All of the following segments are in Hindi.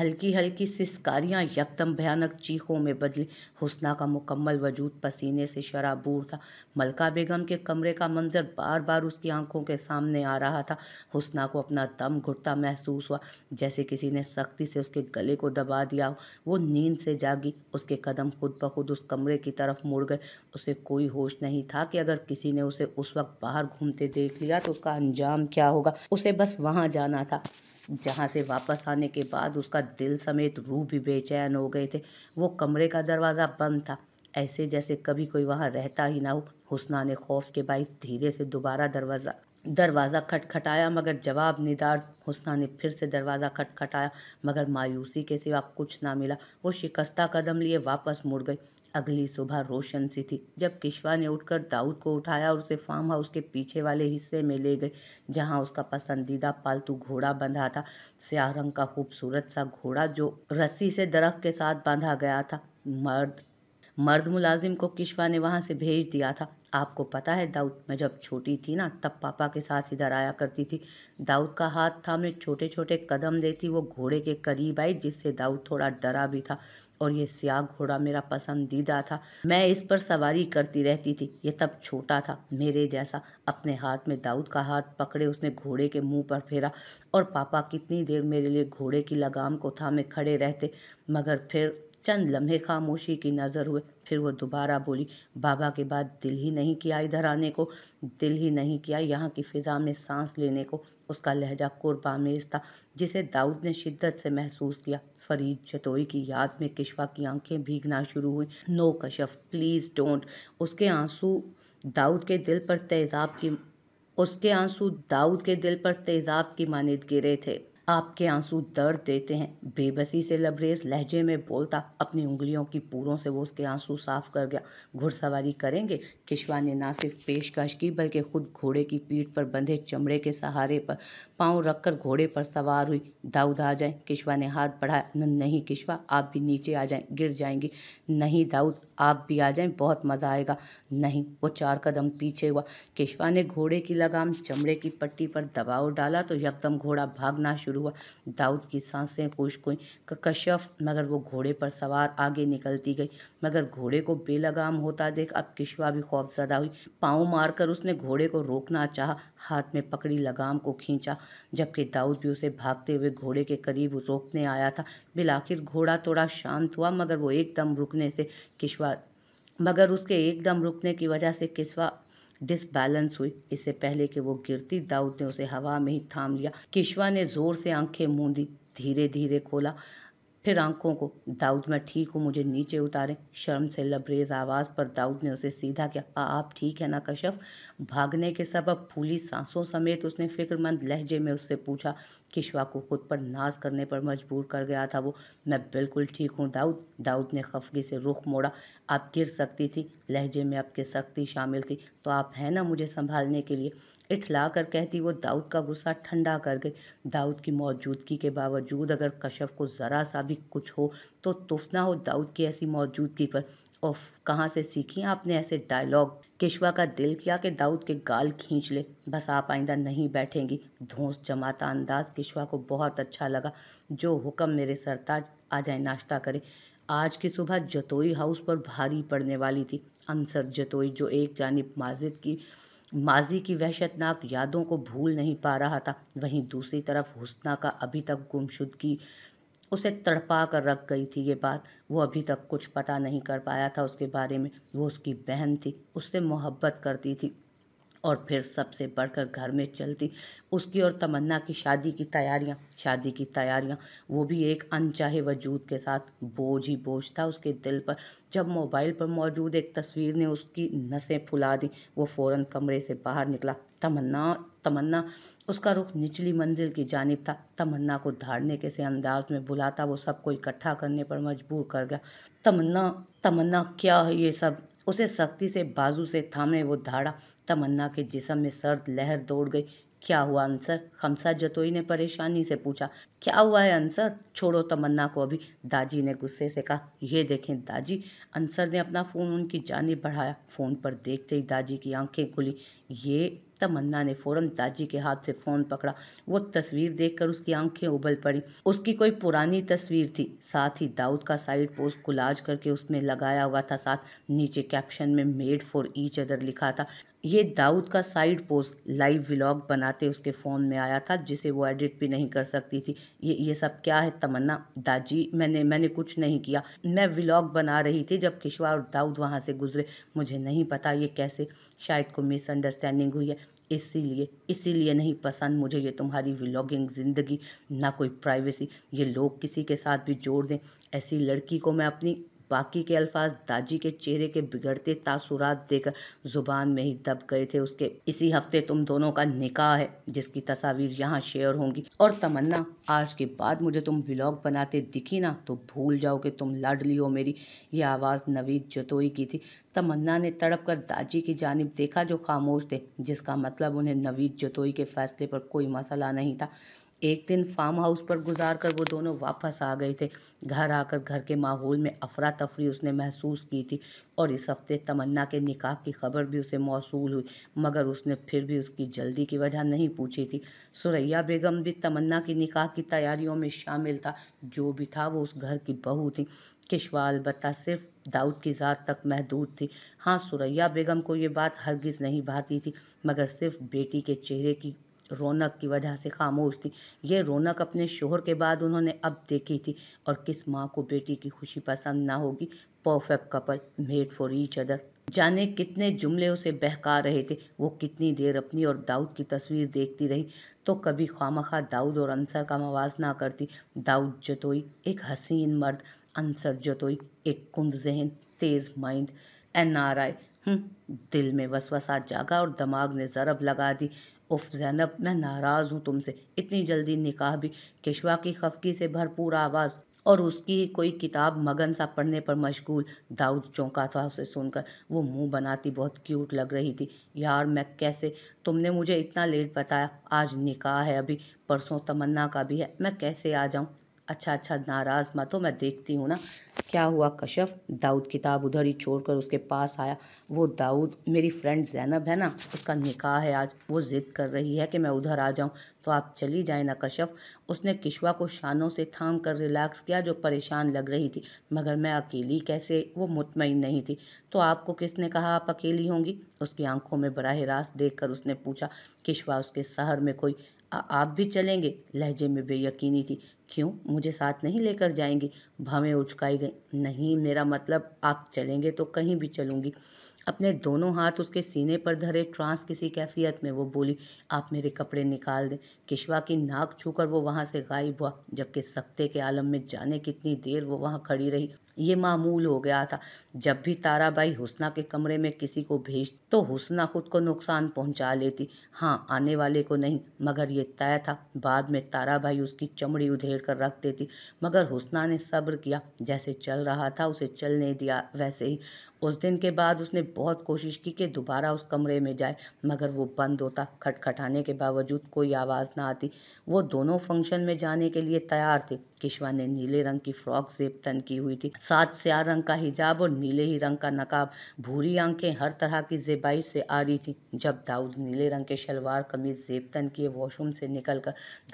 हल्की हल्की सिस्कारियाँ यकदम भयानक चीखों में बदली हुसना का मुकम्मल वजूद पसीने से शराबूर था मलका बेगम के कमरे का मंजर बार बार उसकी आंखों के सामने आ रहा था हुसना को अपना दम घुटता महसूस हुआ जैसे किसी ने सख्ती से उसके गले को दबा दिया हो वो नींद से जागी उसके कदम खुद ब खुद उस कमरे की तरफ मुड़ गए उसे कोई होश नहीं था कि अगर किसी ने उसे उस वक्त बाहर घूमते देख लिया तो उसका अंजाम क्या होगा उसे बस वहाँ जाना था जहाँ से वापस आने के बाद उसका दिल समेत रूह भी बेचैन हो गए थे वो कमरे का दरवाज़ा बंद था ऐसे जैसे कभी कोई वहाँ रहता ही ना हो हुसना ने खौफ के बाईस धीरे से दोबारा दरवाज़ा दरवाज़ा खटखटाया मगर जवाब निदार हुसना ने फिर से दरवाज़ा खटखटाया मगर मायूसी के सिवा कुछ ना मिला वो शिकस्ता कदम लिए वापस मुड़ गई अगली सुबह रोशन सी थी जब किशवा ने उठकर दाऊद को उठाया और उसे फार्म हाउस के पीछे वाले हिस्से में ले गए जहां उसका पसंदीदा पालतू घोड़ा बंधा था स्याह रंग का खूबसूरत सा घोड़ा जो रस्सी से दरख्त के साथ बांधा गया था मर्द मर्द मुलाजिम को किशवा ने वहाँ से भेज दिया था आपको पता है दाऊद मैं जब छोटी थी ना तब पापा के साथ इधर आया करती थी दाऊद का हाथ था मैं छोटे छोटे कदम देती वो घोड़े के करीब आई जिससे दाऊद थोड़ा डरा भी था और ये सियाह घोड़ा मेरा पसंदीदा था मैं इस पर सवारी करती रहती थी ये तब छोटा था मेरे जैसा अपने हाथ में दाऊद का हाथ पकड़े उसने घोड़े के मुंह पर फेरा और पापा कितनी देर मेरे लिए घोड़े की लगाम को थामे खड़े रहते मगर फिर चंद लम्हे खामोशी की नज़र हुए फिर वो दोबारा बोली बाबा के बाद दिल ही नहीं किया इधर आने को दिल ही नहीं किया यहाँ की फ़िज़ा में सांस लेने को उसका लहजा मेज़ था जिसे दाऊद ने शिद्दत से महसूस किया फरीद जतोई की याद में किशवा की आंखें भीगना शुरू हुई नो कशफ प्लीज़ डोंट उसके आंसू दाऊद के दिल पर तेज़ाब की उसके आंसू दाऊद के दिल पर तेज़ाब की मानद गिरे थे आपके आंसू दर्द देते हैं बेबसी से लबरेज लहजे में बोलता अपनी उंगलियों की पूरों से वो उसके आंसू साफ कर गया घुड़सवारी करेंगे किशवा ने ना सिर्फ पेशकश की बल्कि खुद घोड़े की पीठ पर बंधे चमड़े के सहारे पर पाँव रखकर घोड़े पर सवार हुई दाऊद आ जाए किशवा ने हाथ बढ़ाया नहीं किशवा आप भी नीचे आ जाएं गिर जाएंगी नहीं दाऊद आप भी आ जाएं बहुत मज़ा आएगा नहीं वो चार कदम पीछे हुआ किशवा ने घोड़े की लगाम चमड़े की पट्टी पर दबाव डाला तो यकदम घोड़ा भागना शुरू शुरू हुआ दाऊद की सांसें खुश कोई कश्यप मगर वो घोड़े पर सवार आगे निकलती गई मगर घोड़े को बेलगाम होता देख अब किशवा भी खौफजदा हुई पाँव मारकर उसने घोड़े को रोकना चाहा हाथ में पकड़ी लगाम को खींचा जबकि दाऊद भी उसे भागते हुए घोड़े के करीब रोकने आया था बिलाखिर घोड़ा थोड़ा शांत हुआ मगर वो एकदम रुकने से किशवा मगर उसके एकदम रुकने की वजह से किशवा डिसबैलेंस हुई इससे पहले कि वो गिरती दाऊद ने उसे हवा में ही थाम लिया किशवा ने जोर से आंखें मूंदी धीरे धीरे खोला फिर आंखों को दाऊद मैं ठीक हूँ मुझे नीचे उतारें शर्म से लबरेज आवाज़ पर दाऊद ने उसे सीधा किया हाँ आप ठीक है ना कशफ भागने के सबब फूली सांसों समेत उसने फिक्रमंद लहजे में उससे पूछा किशवा को खुद पर नाज करने पर मजबूर कर गया था वो मैं बिल्कुल ठीक हूँ दाऊद दाऊद ने खफगी से रुख मोड़ा आप गिर सकती थी लहजे में आपके सख्ती शामिल थी तो आप हैं ना मुझे संभालने के लिए इठला कर कहती वो दाऊद का गुस्सा ठंडा कर गई दाऊद की मौजूदगी के बावजूद अगर कशफ को ज़रा सा भी कुछ हो तो तुफना हो दाऊद की ऐसी मौजूदगी पर और कहाँ से सीखी आपने ऐसे डायलॉग किशवा का दिल किया कि दाऊद के गाल खींच ले बस आप आइंदा नहीं बैठेंगी धोस जमाता अंदाज किशवा को बहुत अच्छा लगा जो हुक्म मेरे सरताज आ जाए नाश्ता करे आज की सुबह जतोई हाउस पर भारी पड़ने वाली थी अंसर जतोई जो एक जानब माजिद की माजी की वहशतनाक यादों को भूल नहीं पा रहा था वहीं दूसरी तरफ हुसना का अभी तक गुमशुदगी उसे तड़पा कर रख गई थी ये बात वो अभी तक कुछ पता नहीं कर पाया था उसके बारे में वो उसकी बहन थी उससे मोहब्बत करती थी और फिर सबसे बढ़कर घर में चलती उसकी और तमन्ना की शादी की तैयारियां शादी की तैयारियां वो भी एक अनचाहे वजूद के साथ बोझ ही बोझ था उसके दिल पर जब मोबाइल पर मौजूद एक तस्वीर ने उसकी नसें फुला दी वो फ़ौरन कमरे से बाहर निकला तमन्ना तमन्ना उसका रुख निचली मंजिल की जानब था तमन्ना को धारने के से अंदाज में बुलाता वो सबको इकट्ठा करने पर मजबूर कर गया तमन्ना तमन्ना क्या है ये सब उसे सख्ती से बाजू से थामे वो धाड़ा तमन्ना के जिसम में सर्द लहर दौड़ गई क्या हुआ अंसर खमसा जतोई ने परेशानी से पूछा क्या हुआ है अंसर छोड़ो तमन्ना को अभी दाजी ने गुस्से से कहा यह देखें दाजी अंसर ने अपना फ़ोन उनकी जानी बढ़ाया फ़ोन पर देखते ही दाजी की आंखें खुली ये तमन्ना ने फौरन दाजी के हाथ से फ़ोन पकड़ा वो तस्वीर देखकर उसकी आंखें उबल पड़ी उसकी कोई पुरानी तस्वीर थी साथ ही दाऊद का साइड पोस्ट कुलाज करके उसमें लगाया हुआ था साथ नीचे कैप्शन में मेड फॉर ईच अदर लिखा था ये दाऊद का साइड पोस्ट लाइव व्लॉग बनाते उसके फ़ोन में आया था जिसे वो एडिट भी नहीं कर सकती थी ये ये सब क्या है तमन्ना दाजी मैंने मैंने कुछ नहीं किया मैं व्लॉग बना रही थी जब किशवा और दाऊद वहाँ से गुजरे मुझे नहीं पता ये कैसे शायद को मिसअंडरस्टैंडिंग हुई है इसीलिए इसीलिए नहीं पसंद मुझे ये तुम्हारी व्लॉगिंग ज़िंदगी ना कोई प्राइवेसी ये लोग किसी के साथ भी जोड़ दें ऐसी लड़की को मैं अपनी बाकी के अल्फाज दाजी के चेहरे के बिगड़ते तासुरात देकर ज़ुबान में ही दब गए थे उसके इसी हफ्ते तुम दोनों का निकाह है जिसकी तस्वीर यहाँ शेयर होंगी और तमन्ना आज के बाद मुझे तुम व्लॉग बनाते दिखी ना तो भूल जाओ कि तुम लाडली हो मेरी यह आवाज़ नवीद जतोई की थी तमन्ना ने तड़प कर दाजी की जानब देखा जो खामोश थे जिसका मतलब उन्हें नवीद जतोई के फैसले पर कोई मसला नहीं था एक दिन फार्म हाउस पर गुजार कर वो दोनों वापस आ गए थे घर आकर घर के माहौल में अफरा तफरी उसने महसूस की थी और इस हफ्ते तमन्ना के निकाह की खबर भी उसे मौसू हुई मगर उसने फिर भी उसकी जल्दी की वजह नहीं पूछी थी सुरैया बेगम भी तमन्ना की निकाह की तैयारियों में शामिल था जो भी था वो उस घर की बहू थी किशवाल अलबत्ता सिर्फ दाऊद की ज़ात तक महदूद थी हाँ सुरैया बेगम को ये बात हरगिज़ नहीं भाती थी मगर सिर्फ बेटी के चेहरे की रौनक की वजह से खामोश थी ये रौनक अपने शोहर के बाद उन्होंने अब देखी थी और किस माँ को बेटी की खुशी पसंद ना होगी perfect couple made for each other जाने कितने जुमले उसे बहका रहे थे वो कितनी देर अपनी और दाऊद की तस्वीर देखती रही तो कभी खामखा दाऊद और अंसर का मवाजना करती दाऊद जतोई एक हसीन मर्द अंसर जतोई एक कुंद जहन तेज़ माइंड एन आर आई हम्म, दिल में वसवसा जागा और दिमाग ने ज़रब लगा दी उफ़ ज़ैनब मैं नाराज़ हूँ तुमसे इतनी जल्दी निकाह भी किशवा की खफकी से भरपूर आवाज़ और उसकी कोई किताब मगन सा पढ़ने पर मशगूल दाऊद चौंका था उसे सुनकर वो मुंह बनाती बहुत क्यूट लग रही थी यार मैं कैसे तुमने मुझे इतना लेट बताया आज निकाह है अभी परसों तमन्ना का भी है मैं कैसे आ जाऊँ अच्छा अच्छा नाराज़ मत हो मैं देखती हूँ ना क्या हुआ कश्यप दाऊद किताब उधर ही छोड़ कर उसके पास आया वो दाऊद मेरी फ्रेंड जैनब है ना उसका निकाह है आज वो ज़िद कर रही है कि मैं उधर आ जाऊँ तो आप चली जाए ना कश्यप उसने किशवा को शानों से थाम कर रिलैक्स किया जो परेशान लग रही थी मगर मैं अकेली कैसे वो मुतमिन नहीं थी तो आपको किसने कहा आप अकेली होंगी उसकी आंखों में बराह रास्त देख कर उसने पूछा किशवा उसके शहर में कोई आ, आप भी चलेंगे लहजे में बेयकीनी थी क्यों मुझे साथ नहीं लेकर जाएंगी भावें उचकाई गई नहीं मेरा मतलब आप चलेंगे तो कहीं भी चलूँगी अपने दोनों हाथ उसके सीने पर धरे ट्रांस किसी कैफियत में वो बोली आप मेरे कपड़े निकाल दें किशवा की नाक छूकर वो वहाँ से गायब हुआ जबकि सख्ते के आलम में जाने कितनी देर वो वहाँ खड़ी रही ये मामूल हो गया था जब भी ताराबाई हुसना के कमरे में किसी को भेज तो हुसना खुद को नुकसान पहुंचा लेती हाँ आने वाले को नहीं मगर ये तय था बाद में ताराबाई उसकी चमड़ी उधेड़ कर रख देती मगर हुसना ने सब्र किया जैसे चल रहा था उसे चलने दिया वैसे ही उस दिन के बाद उसने बहुत कोशिश की कि दोबारा उस कमरे में जाए मगर वो बंद होता खटखटाने के बावजूद कोई आवाज़ ना आती वो दोनों फंक्शन में जाने के लिए तैयार थे किशवा ने नीले रंग की फ्रॉक जेब तन की हुई थी सात स्याह रंग का हिजाब और नीले ही रंग का नकाब भूरी आंखें हर तरह की जेबाई से आ रही थी जब दाऊद नीले रंग के शलवार कमीज जेब तन किए वॉशरूम से निकल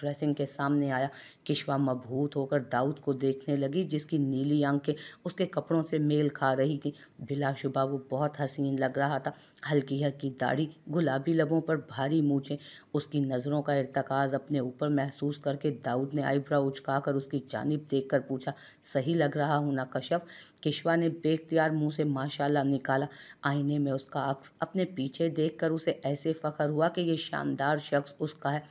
ड्रेसिंग के सामने आया किशवा मभूत होकर दाऊद को देखने लगी जिसकी नीली आंखें उसके कपड़ों से मेल खा रही थी बिलाशुबा वो बहुत हसीन लग रहा था हल्की हल्की दाढ़ी गुलाबी लबों पर भारी मूछें उसकी नज़रों का इरतकाज अपने ऊपर महसूस करके दाऊद ने उचका कर उसकी जानब देख कर पूछा सही लग रहा हूँ ना कशफ किशवा ने बेख्तियार मुँह से माशाला निकाला आईने में उसका अक्स अपने पीछे देख कर उसे ऐसे फ़ख्र हुआ कि ये शानदार शख्स उसका है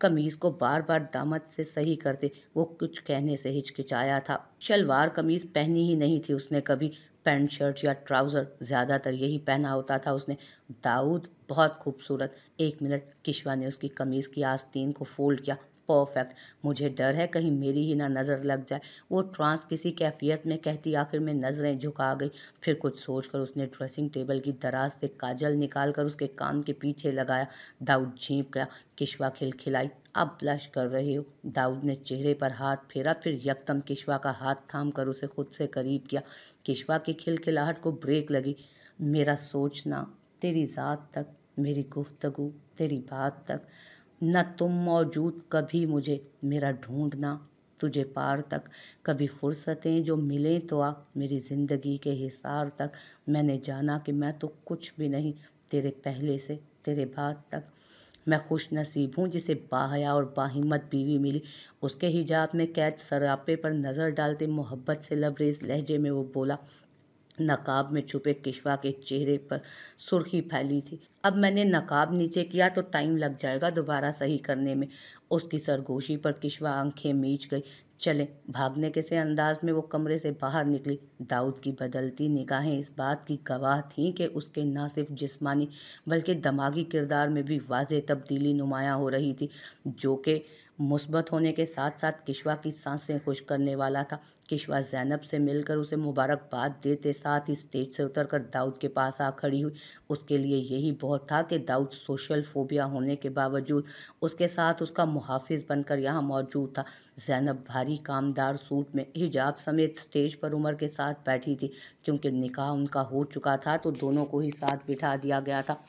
कमीज़ को बार बार दामद से सही करते वो कुछ कहने से हिचकिचाया था शलवार कमीज़ पहनी ही नहीं थी उसने कभी पैंट शर्ट या ट्राउज़र ज़्यादातर यही पहना होता था उसने दाऊद बहुत खूबसूरत एक मिनट किशवा ने उसकी कमीज़ की आस्तीन को फोल्ड किया परफेक्ट मुझे डर है कहीं मेरी ही ना नज़र लग जाए वो ट्रांस किसी कैफियत में कहती आखिर में नज़रें झुका गई फिर कुछ सोचकर उसने ड्रेसिंग टेबल की दराज से काजल निकाल कर उसके कान के पीछे लगाया दाऊद झीप गया किशवा खिलखिलाई अब ब्लश कर रहे हो दाऊद ने चेहरे पर हाथ फेरा फिर यकदम किशवा का हाथ थाम कर उसे खुद से करीब किया किशवा की खिलखिलाहट को ब्रेक लगी मेरा सोचना तेरी ज़ात तक मेरी गुफ्तगु तेरी बात तक न तुम मौजूद कभी मुझे मेरा ढूंढना तुझे पार तक कभी फुर्सतें जो मिलें तो आ मेरी ज़िंदगी के हिसार तक मैंने जाना कि मैं तो कुछ भी नहीं तेरे पहले से तेरे बाद तक मैं खुश नसीब हूँ जिसे बाहया और बाहिमत बीवी मिली उसके हिजाब में कैद सरापे पर नज़र डालते मोहब्बत से लबरेज लहजे में वो बोला नकाब में छुपे किशवा के चेहरे पर सुर्खी फैली थी अब मैंने नकाब नीचे किया तो टाइम लग जाएगा दोबारा सही करने में उसकी सरगोशी पर किशवा आंखें मीच गई चले भागने के से अंदाज में वो कमरे से बाहर निकली दाऊद की बदलती निगाहें इस बात की गवाह थीं कि उसके ना सिर्फ जिस्मानी बल्कि दिमागी किरदार में भी वाज तब्दीली नुमाया हो रही थी जो कि मुस्बत होने के साथ साथ किशवा की सांसें खुश करने वाला था किशवा जैनब से मिलकर उसे मुबारकबाद देते साथ ही स्टेज से उतरकर दाऊद के पास आ खड़ी हुई उसके लिए यही बहुत था कि दाऊद सोशल फोबिया होने के बावजूद उसके साथ उसका मुहाफिज बनकर यहाँ मौजूद था जैनब भारी कामदार सूट में हिजाब समेत स्टेज पर उमर के साथ बैठी थी क्योंकि निकाह उनका हो चुका था तो दोनों को ही साथ बिठा दिया गया था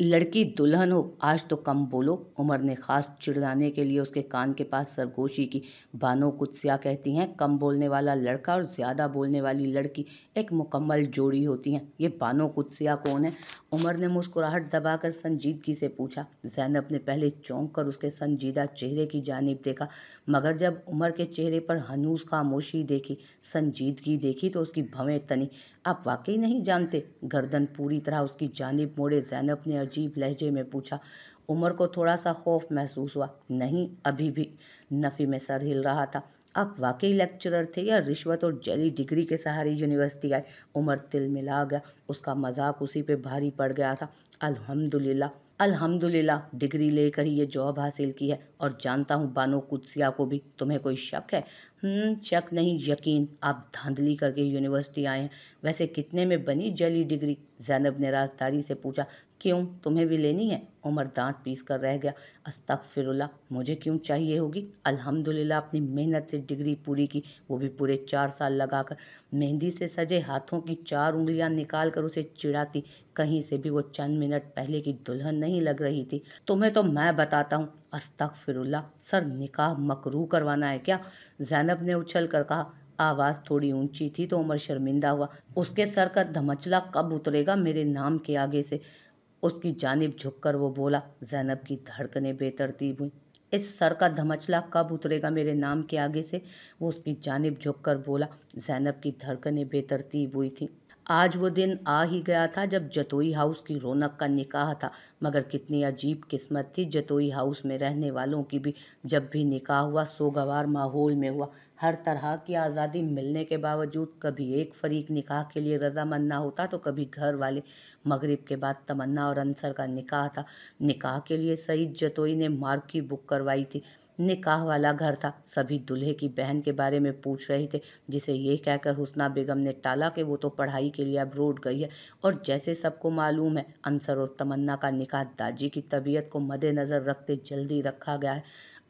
लड़की दुल्हन हो आज तो कम बोलो उमर ने खास चिड़ाने के लिए उसके कान के पास सरगोशी की बानो कुत्सिया कहती हैं कम बोलने वाला लड़का और ज़्यादा बोलने वाली लड़की एक मुकम्मल जोड़ी होती हैं ये बानो कुत्सिया कौन है उमर ने मुस्कुराहट दबाकर संजीदगी से पूछा जैनब ने पहले चौंक कर उसके संजीदा चेहरे की जानब देखा मगर जब उमर के चेहरे पर हनूस खामोशी देखी संजीदगी देखी तो उसकी भवें तनी आप वाकई नहीं जानते गर्दन पूरी तरह उसकी जानब मोड़े जैनब ने अजीब लहजे में पूछा उमर को थोड़ा सा खौफ महसूस हुआ नहीं अभी भी नफ़ी में सर हिल रहा था आप वाकई लेक्चरर थे या रिश्वत और जली डिग्री के सहारे यूनिवर्सिटी आए उमर तिल मिला गया उसका मजाक उसी पे भारी पड़ गया था अल्हम्दुलिल्लाह अल्हम्दुलिल्लाह डिग्री लेकर ही ये जॉब हासिल की है और जानता हूँ बानो कुदसिया को भी तुम्हें कोई शक है हम्म, शक नहीं यकीन आप धांधली करके यूनिवर्सिटी आए हैं वैसे कितने में बनी जली डिग्री जैनब ने राजदारी से पूछा क्यों तुम्हें भी लेनी है उमर दांत पीस कर रह गया अस्तक फिरुल्ला मुझे क्यों चाहिए होगी अल्हम्दुलिल्लाह अपनी मेहनत से डिग्री पूरी की वो भी पूरे चार साल लगाकर मेहंदी से सजे हाथों की चार उंगलियां निकाल कर उसे चिड़ाती कहीं से भी वो चंद मिनट पहले की दुल्हन नहीं लग रही थी तुम्हें तो मैं बताता हूँ अस्तक फिरुल्ला सर निकाह मकरू करवाना है क्या जैनब ने उछल कर कहा आवाज़ थोड़ी ऊंची थी तो उमर शर्मिंदा हुआ उसके सर का धमचला कब उतरेगा मेरे नाम के आगे से उसकी जानब झुक कर वो बोला जैनब की धड़कने बेतरतीब हुई इस सर का धमचला कब उतरेगा मेरे नाम के आगे से वो उसकी जानब झुक कर बोला जैनब की धड़कनें बेतरतीब हुई थी आज वो दिन आ ही गया था जब जतोई हाउस की रौनक का निकाह था मगर कितनी अजीब किस्मत थी जतोई हाउस में रहने वालों की भी जब भी निकाह हुआ सोगवार माहौल में हुआ हर तरह की आज़ादी मिलने के बावजूद कभी एक फरीक निकाह के लिए रजामंद ना होता तो कभी घर वाले मगरिब के बाद तमन्ना और अंसर का निकाह था निकाह के लिए सईद जतोई ने मार्की की बुक करवाई थी निकाह वाला घर था सभी दूल्हे की बहन के बारे में पूछ रहे थे जिसे ये कहकर हुसना बेगम ने टाला कि वो तो पढ़ाई के लिए अब रोड गई है और जैसे सबको मालूम है अंसर और तमन्ना का निकाह दाजी की तबीयत को मद्देनज़र रखते जल्दी रखा गया है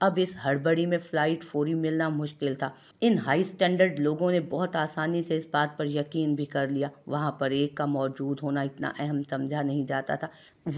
अब इस हड़बड़ी में फ़्लाइट फोरी मिलना मुश्किल था इन हाई स्टैंडर्ड लोगों ने बहुत आसानी से इस बात पर यकीन भी कर लिया वहाँ पर एक का मौजूद होना इतना अहम समझा नहीं जाता था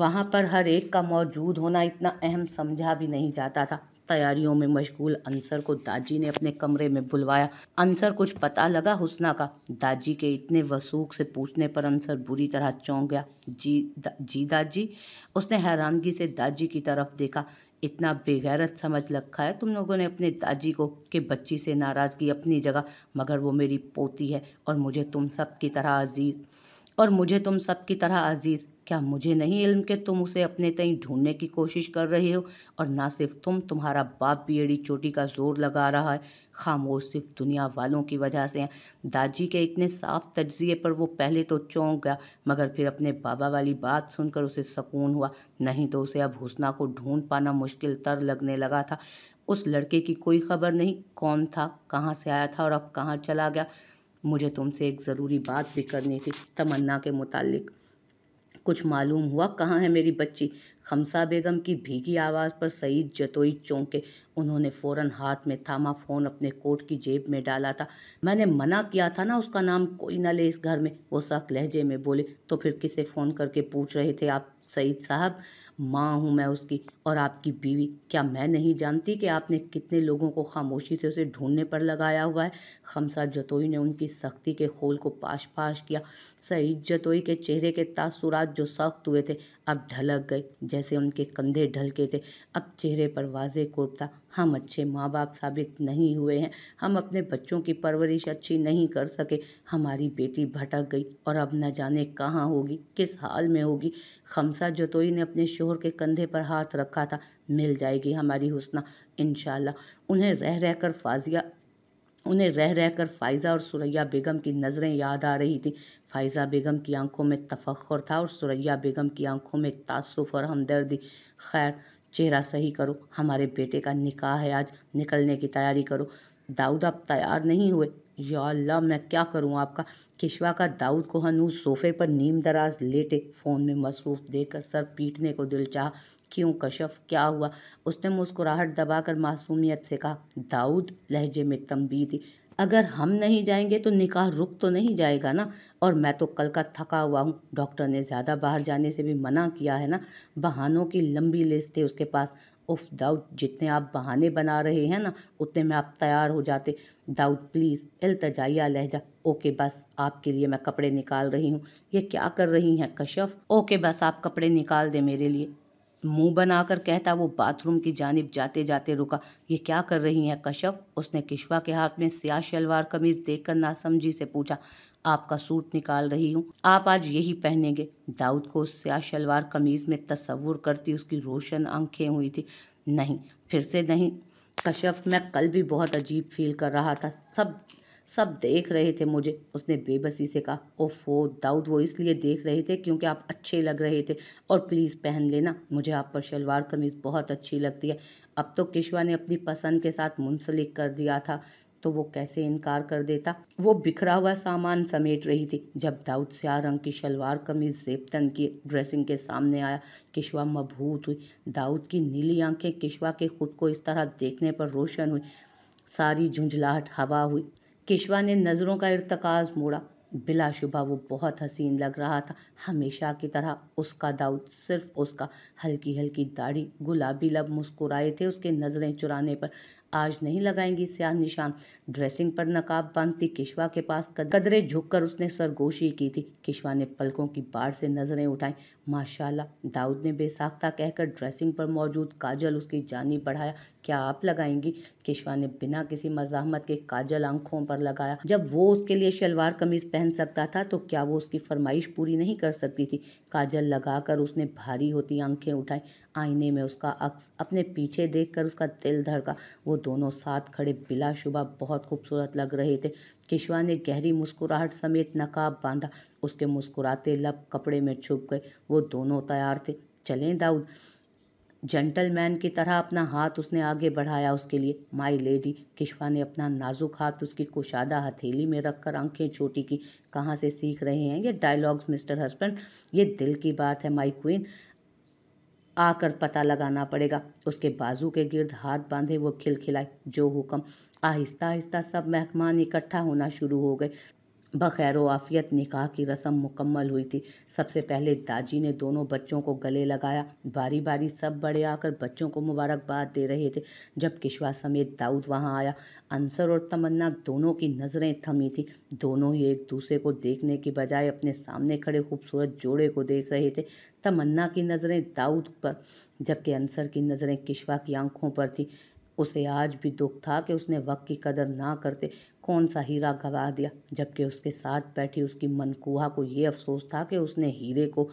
वहाँ पर हर एक का मौजूद होना इतना अहम समझा भी नहीं जाता था तैयारियों में मशगूल अंसर को दाजी ने अपने कमरे में बुलवाया अंसर कुछ पता लगा हुसना का दाजी के इतने वसूख से पूछने पर अंसर बुरी तरह चौंक गया जी दा, जी दाजी उसने हैरानगी से दाजी की तरफ देखा इतना बेगैरत समझ रखा है तुम लोगों ने अपने दाजी को कि बच्ची से नाराज़गी अपनी जगह मगर वो मेरी पोती है और मुझे तुम सब की तरह अजीज़ और मुझे तुम सब की तरह अजीज़ क्या मुझे नहीं इल्म कि तुम उसे अपने तई ढूंढने की कोशिश कर रहे हो और ना सिर्फ तुम तुम्हारा बाप भी एड़ी चोटी का जोर लगा रहा है खामोश सिर्फ दुनिया वालों की वजह से हैं दादी के इतने साफ तजिए पर वो पहले तो चौंक गया मगर फिर अपने बाबा वाली बात सुनकर उसे सुकून हुआ नहीं तो उसे अब हुसना को ढूंढ पाना मुश्किल तर लगने लगा था उस लड़के की कोई खबर नहीं कौन था कहाँ से आया था और अब कहाँ चला गया मुझे तुमसे एक ज़रूरी बात भी करनी थी तमन्ना के मुतालिक़ कुछ मालूम हुआ कहाँ है मेरी बच्ची खमसा बेगम की भीगी आवाज़ पर सईद जतोई चौंके उन्होंने फ़ौरन हाथ में थामा फ़ोन अपने कोट की जेब में डाला था मैंने मना किया था ना उसका नाम कोई ना ले इस घर में वो सख्त लहजे में बोले तो फिर किसे फ़ोन करके पूछ रहे थे आप सईद साहब माँ हूँ मैं उसकी और आपकी बीवी क्या मैं नहीं जानती कि आपने कितने लोगों को खामोशी से उसे ढूंढने पर लगाया हुआ है खमसा जतोई ने उनकी सख्ती के खोल को पाश पाश किया सईद जतोई के चेहरे के तासुरात जो सख्त हुए थे अब ढलक गए जैसे उनके कंधे ढलके थे अब चेहरे पर वाजे कुर्ता हम अच्छे माँ बाप साबित नहीं हुए हैं हम अपने बच्चों की परवरिश अच्छी नहीं कर सके हमारी बेटी भटक गई और अब न जाने कहाँ होगी किस हाल में होगी खमसा जतोई ने अपने शोहर के कंधे पर हाथ रखा था मिल जाएगी हमारी हुसना इन उन्हें रह रह कर फाजिया उन्हें रह रह कर फ़ाइज़ा और सुरैया बेगम की नज़रें याद आ रही थी फ़ाइज़ा बेगम की आंखों में तफखर था और सुरैया बेगम की आंखों में तासुफ और हमदर्दी खैर चेहरा सही करो हमारे बेटे का निकाह है आज निकलने की तैयारी करो दाऊद आप तैयार नहीं हुए या अल्लाह मैं क्या करूँ आपका किशवा का दाऊद को हनू सोफे पर नीम दराज लेटे फ़ोन में मसरूफ़ देकर सर पीटने को दिल चाह क्यों कशफ क्या हुआ उसने मुस्कुराहट दबाकर मासूमियत से कहा दाऊद लहजे में तंबी थी अगर हम नहीं जाएंगे तो निकाह रुक तो नहीं जाएगा ना और मैं तो कल का थका हुआ हूँ डॉक्टर ने ज़्यादा बाहर जाने से भी मना किया है ना बहानों की लंबी लिस्ट थी उसके पास उफ दाऊद जितने आप बहाने बना रहे हैं ना उतने में आप तैयार हो जाते दाऊद प्लीज़ इल्तजाइया लहजा ओके बस आपके लिए मैं कपड़े निकाल रही हूँ ये क्या कर रही हैं कशफ ओके बस आप कपड़े निकाल दें मेरे लिए मुंह बनाकर कहता वो बाथरूम की जानब जाते जाते रुका ये क्या कर रही हैं कशफ उसने किशवा के हाथ में सियाह शलवार कमीज देखकर नासमझी से पूछा आपका सूट निकाल रही हूँ आप आज यही पहनेंगे दाऊद को उस शलवार कमीज में तस्वुर करती उसकी रोशन आंखें हुई थी नहीं फिर से नहीं कशफ मैं कल भी बहुत अजीब फील कर रहा था सब सब देख रहे थे मुझे उसने बेबसी से कहा ओफो दाऊद वो इसलिए देख रहे थे क्योंकि आप अच्छे लग रहे थे और प्लीज़ पहन लेना मुझे आप पर शलवार कमीज़ बहुत अच्छी लगती है अब तो किशवा ने अपनी पसंद के साथ मुंसलिक कर दिया था तो वो कैसे इनकार कर देता वो बिखरा हुआ सामान समेट रही थी जब दाऊद स्या रंग की शलवार कमीज जेबतन की ड्रेसिंग के सामने आया किशवा मबहूत हुई दाऊद की नीली आंखें किशवा के खुद को इस तरह देखने पर रोशन हुई सारी झुंझलाहट हवा हुई केशवा ने नज़रों का इरतकाज मोड़ा बिलाशुबा वो बहुत हसीन लग रहा था हमेशा की तरह उसका दाऊद सिर्फ उसका हल्की हल्की दाढ़ी गुलाबी लब मुस्कुराए थे उसके नज़रें चुराने पर आज नहीं लगाएंगी सियाह निशान ड्रेसिंग पर नकाब बांधती किशवा के पास कदरे झुककर उसने सरगोशी की थी किशवा ने पलकों की बाढ़ से नजरें उठाई माशाल्लाह दाऊद ने बेसाख्ता कहकर ड्रेसिंग पर मौजूद काजल उसकी जानी बढ़ाया क्या आप लगाएंगी किशवा ने बिना किसी मजामत के काजल आंखों पर लगाया जब वो उसके लिए शलवार कमीज पहन सकता था तो क्या वो उसकी फरमाइश पूरी नहीं कर सकती थी काजल लगाकर उसने भारी होती आंखें उठाई आईने में उसका अक्स अपने पीछे देखकर उसका दिल धड़का वो दोनों साथ खड़े बिलाशुबा बहुत बहुत खूबसूरत लग रहे थे किशवा ने गहरी मुस्कुराहट समेत नकाब बांधा उसके मुस्कुराते लब कपड़े में छुप गए वो दोनों तैयार थे चलें दाऊद जेंटलमैन की तरह अपना हाथ उसने आगे बढ़ाया उसके लिए माई लेडी किशवा ने अपना नाजुक हाथ उसकी कुशादा हथेली में रखकर आंखें छोटी की कहाँ से सीख रहे हैं ये डायलॉग्स मिस्टर हस्बैंड ये दिल की बात है माई क्वीन आकर पता लगाना पड़ेगा उसके बाजू के गिर्द हाथ बांधे वो खिलखिलाए जो हुक्म आहिस्ता आहिस्ता सब मेहमान इकट्ठा होना शुरू हो गए बखैर आफियत निकाह की रस्म मुकम्मल हुई थी सबसे पहले दाजी ने दोनों बच्चों को गले लगाया बारी बारी सब बड़े आकर बच्चों को मुबारकबाद दे रहे थे जब किशवा समेत दाऊद वहाँ आया अंसर और तमन्ना दोनों की नज़रें थमी थी दोनों ही एक दूसरे को देखने की बजाय अपने सामने खड़े खूबसूरत जोड़े को देख रहे थे तमन्ना की नज़रें दाऊद पर जबकि अंसर की नज़रें किशवा की आंखों पर थी उसे आज भी दुख था कि उसने वक्त की कदर ना करते कौन सा हीरा गवा दिया जबकि उसके साथ बैठी उसकी मनकुहा को ये अफसोस था कि उसने हीरे को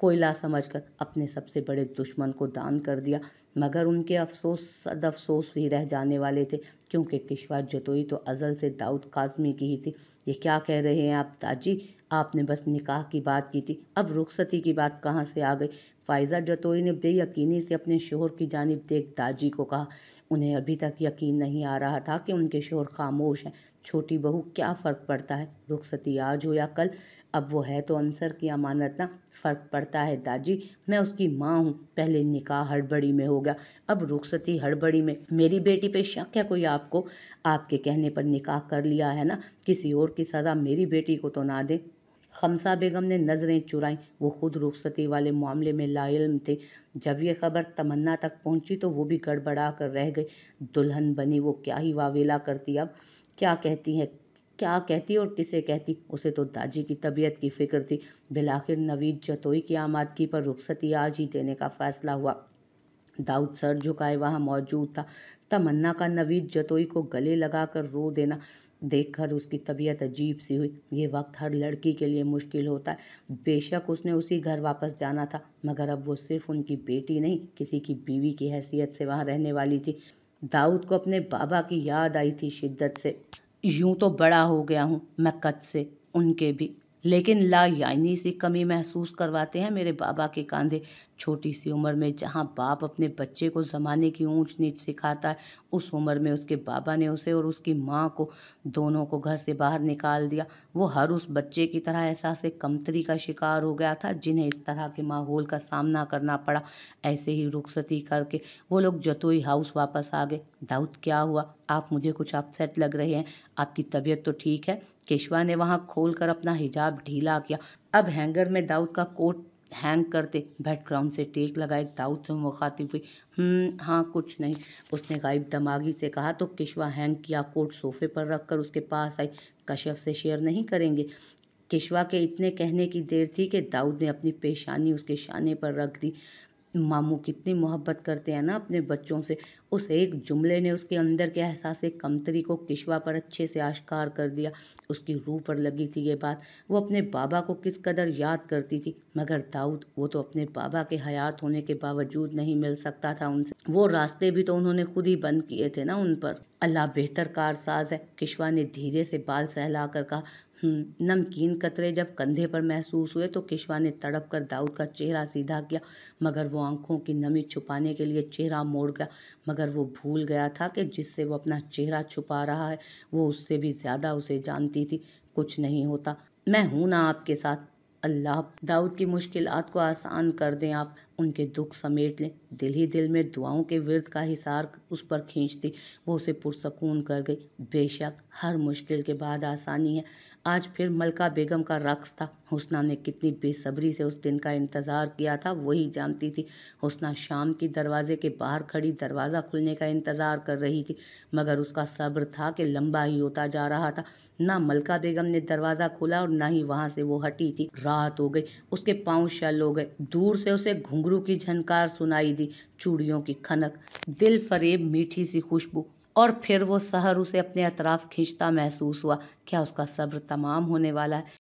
कोयला समझकर अपने सबसे बड़े दुश्मन को दान कर दिया मगर उनके अफसोस सद अफसोस भी रह जाने वाले थे क्योंकि किशवा जतोई तो अज़ल से दाऊद काजमी की ही थी ये क्या कह रहे हैं आप ताजी आपने बस निकाह की बात की थी अब रुखसती की बात कहाँ से आ गई फ़ायज़ा जतोई ने बेयकीनी से अपने शोहर की जानब देख दाजी को कहा उन्हें अभी तक यकीन नहीं आ रहा था कि उनके शोहर खामोश हैं छोटी बहू क्या फ़र्क पड़ता है रुखसती आज हो या कल अब वो है तो अंसर की अमानत ना फ़र्क पड़ता है दाजी मैं उसकी माँ हूँ पहले निकाह हड़बड़ी में हो गया अब रुखसती हड़बड़ी में मेरी बेटी पे शक है कोई आपको आपके कहने पर निकाह कर लिया है ना किसी और की सज़ा मेरी बेटी को तो ना दे खमसा बेगम ने नज़रें चुराईं वो खुद रुखसती वाले मामले में लाइल्म थे जब ये खबर तमन्ना तक पहुंची तो वो भी गड़बड़ा कर रह गई दुल्हन बनी वो क्या ही वावेला करती अब क्या कहती है क्या कहती और किसे कहती उसे तो दाजी की तबीयत की फिक्र थी बिलाखिर नवीद जतोई की आमादगी पर रुखसती आज ही देने का फैसला हुआ दाऊद सर झुकाए वहाँ मौजूद था तमन्ना का नवीद जतोई को गले लगाकर रो देना देखकर उसकी तबीयत अजीब सी हुई ये वक्त हर लड़की के लिए मुश्किल होता है बेशक उसने उसी घर वापस जाना था मगर अब वो सिर्फ उनकी बेटी नहीं किसी की बीवी की हैसियत से वहाँ रहने वाली थी दाऊद को अपने बाबा की याद आई थी शिद्दत से यूं तो बड़ा हो गया हूँ मैं कद से उनके भी लेकिन ला यानी सी कमी महसूस करवाते हैं मेरे बाबा के कंधे छोटी सी उम्र में जहाँ बाप अपने बच्चे को ज़माने की ऊंच नीच सिखाता है उस उम्र में उसके बाबा ने उसे और उसकी माँ को दोनों को घर से बाहर निकाल दिया वो हर उस बच्चे की तरह से कमतरी का शिकार हो गया था जिन्हें इस तरह के माहौल का सामना करना पड़ा ऐसे ही रुखसती करके वो लोग जतोई हाउस वापस आ गए दाऊद क्या हुआ आप मुझे कुछ अपसेट लग रहे हैं आपकी तबीयत तो ठीक है केशवा ने वहाँ खोल अपना हिजाब ढीला किया अब हैंगर में दाऊद का कोट हैंग करते बैकग्राउंड से टेक लगाए दाऊद से मुखातिब हुई हम्म, हाँ कुछ नहीं उसने गायब दमागी से कहा तो किशवा हैंग किया कोट सोफे पर रख कर उसके पास आई कश्यप से शेयर नहीं करेंगे किशवा के इतने कहने की देर थी कि दाऊद ने अपनी पेशानी उसके शाने पर रख दी मामू कितनी मोहब्बत करते हैं ना अपने बच्चों से उस एक जुमले ने उसके अंदर के एहसास कमतरी को किशवा पर अच्छे से आश्कार कर दिया उसकी रूह पर लगी थी ये बात वो अपने बाबा को किस कदर याद करती थी मगर दाऊद वो तो अपने बाबा के हयात होने के बावजूद नहीं मिल सकता था उनसे वो रास्ते भी तो उन्होंने खुद ही बंद किए थे ना उन पर अल्लाह बेहतर कारसाज है किशवा ने धीरे से बाल सहला कर कहा हम्म, नमकीन कतरे जब कंधे पर महसूस हुए तो किशवा ने तड़प कर दाऊद का चेहरा सीधा किया मगर वो आंखों की नमी छुपाने के लिए चेहरा मोड़ गया मगर वो भूल गया था कि जिससे वो अपना चेहरा छुपा रहा है वो उससे भी ज़्यादा उसे जानती थी कुछ नहीं होता मैं हूं ना आपके साथ अल्लाह दाऊद की मुश्किल को आसान कर दें आप उनके दुख समेट लें दिल ही दिल में दुआओं के विरद का हिसार उस पर खींच दी वो उसे पुरसकून कर गई बेशक हर मुश्किल के बाद आसानी है आज फिर मलका बेगम का रक्स था हुसना ने कितनी बेसब्री से उस दिन का इंतज़ार किया था वही जानती थी हुसना शाम की दरवाजे के बाहर खड़ी दरवाज़ा खुलने का इंतज़ार कर रही थी मगर उसका सब्र था कि लंबा ही होता जा रहा था ना मलका बेगम ने दरवाज़ा खोला और ना ही वहाँ से वो हटी थी रात हो गई उसके पाँव शल हो गए दूर से उसे घुंघरू की झनकार सुनाई दी चूड़ियों की खनक दिल फरेब मीठी सी खुशबू और फिर वो शहर उसे अपने अतराफ़ खींचता महसूस हुआ क्या उसका सब्र तमाम होने वाला है